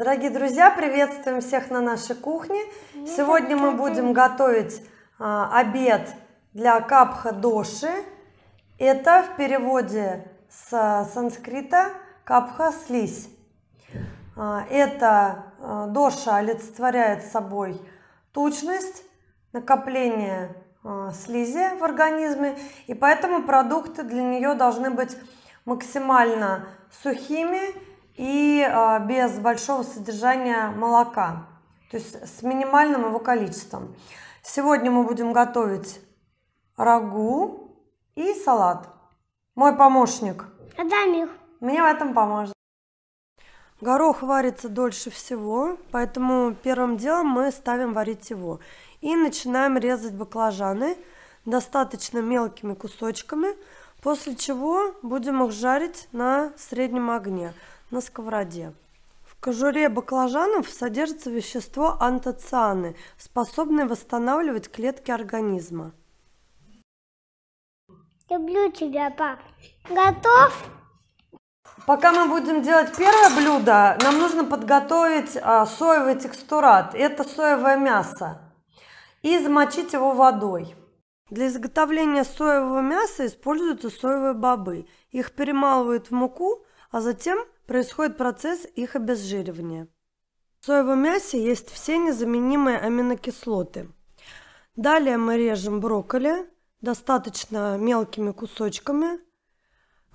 Дорогие друзья, приветствуем всех на нашей кухне. Сегодня мы будем готовить а, обед для капха доши. Это в переводе с а, санскрита капха слизь. А, это а, доша олицетворяет собой тучность, накопление слизи в организме, и поэтому продукты для нее должны быть максимально сухими, и а, без большого содержания молока, то есть с минимальным его количеством. Сегодня мы будем готовить рагу и салат. Мой помощник. Адамир. Мне в этом поможет. Горох варится дольше всего, поэтому первым делом мы ставим варить его. И начинаем резать баклажаны достаточно мелкими кусочками, после чего будем их жарить на среднем огне на сковороде. В кожуре баклажанов содержится вещество антоцианы, способное восстанавливать клетки организма. Люблю тебя, пап. Готов? Пока мы будем делать первое блюдо, нам нужно подготовить а, соевый текстурат. Это соевое мясо. И замочить его водой. Для изготовления соевого мяса используются соевые бобы. Их перемалывают в муку, а затем происходит процесс их обезжиривания. В соевом мясе есть все незаменимые аминокислоты. Далее мы режем брокколи достаточно мелкими кусочками.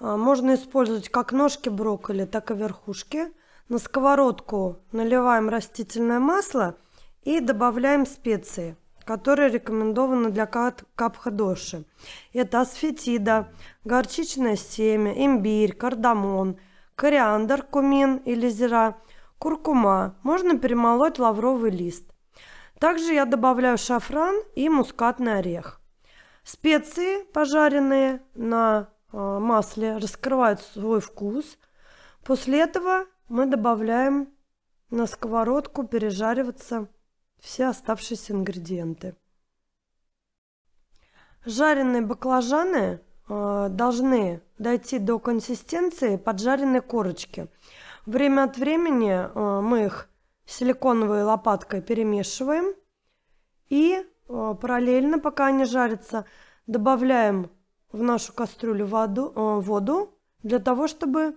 А, можно использовать как ножки брокколи, так и верхушки. На сковородку наливаем растительное масло и добавляем специи, которые рекомендованы для капхадоши. Это асфетида, горчичное семя, имбирь, кардамон – кориандр, кумин или зира, куркума. Можно перемолоть лавровый лист. Также я добавляю шафран и мускатный орех. Специи, пожаренные на э, масле, раскрывают свой вкус. После этого мы добавляем на сковородку пережариваться все оставшиеся ингредиенты. Жареные баклажаны Э, должны дойти до консистенции поджаренной корочки. Время от времени э, мы их силиконовой лопаткой перемешиваем и э, параллельно, пока они жарятся, добавляем в нашу кастрюлю воду, воду для того, чтобы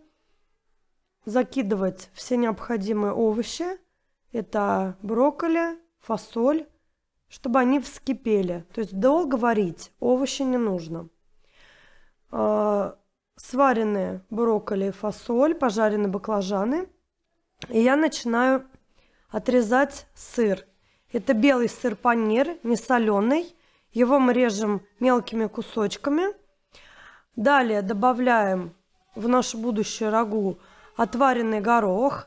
закидывать все необходимые овощи. Это брокколи, фасоль, чтобы они вскипели. То есть долго варить овощи не нужно. А, сваренные брокколи и фасоль, пожаренные баклажаны. И я начинаю отрезать сыр. Это белый сыр панир, не соленый. Его мы режем мелкими кусочками. Далее добавляем в нашу будущую рагу отваренный горох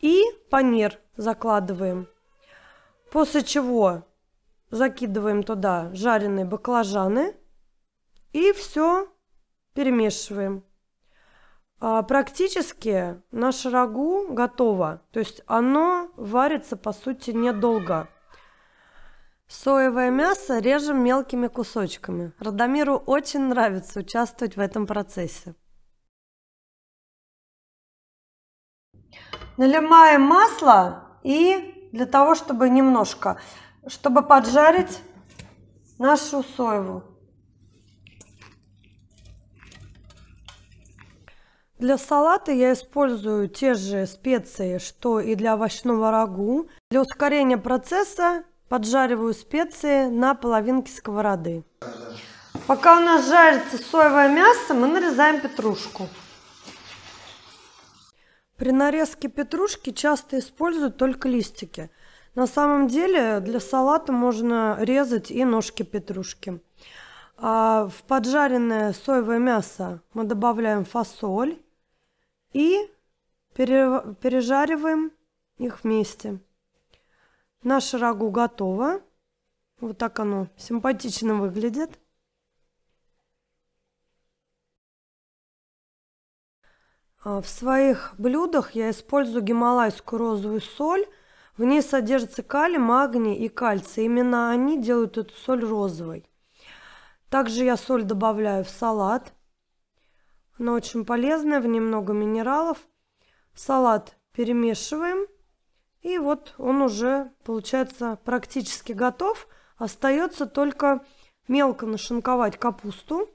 и панир закладываем. После чего закидываем туда жареные баклажаны – и все перемешиваем. А, практически наше рагу готово. То есть оно варится, по сути, недолго. Соевое мясо режем мелкими кусочками. Радомиру очень нравится участвовать в этом процессе. Наливаем масло и для того, чтобы немножко, чтобы поджарить нашу соевую. Для салата я использую те же специи, что и для овощного рагу. Для ускорения процесса поджариваю специи на половинке сковороды. Пока у нас жарится соевое мясо, мы нарезаем петрушку. При нарезке петрушки часто используют только листики. На самом деле для салата можно резать и ножки петрушки. А в поджаренное соевое мясо мы добавляем фасоль и пережариваем их вместе. Наше рагу готово. Вот так оно симпатично выглядит. А, в своих блюдах я использую гималайскую розовую соль. В ней содержится калий, магний и кальций. Именно они делают эту соль розовой. Также я соль добавляю в салат. Она очень полезная, в нем много минералов. Салат перемешиваем. И вот он уже, получается, практически готов. Остается только мелко нашинковать капусту.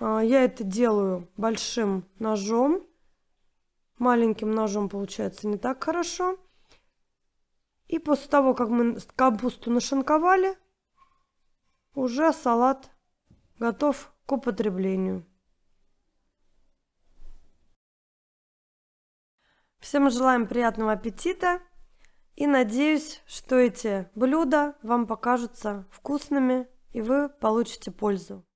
А, я это делаю большим ножом. Маленьким ножом получается не так хорошо. И после того, как мы капусту нашинковали, уже салат готов к употреблению. Всем желаем приятного аппетита и надеюсь, что эти блюда вам покажутся вкусными и вы получите пользу.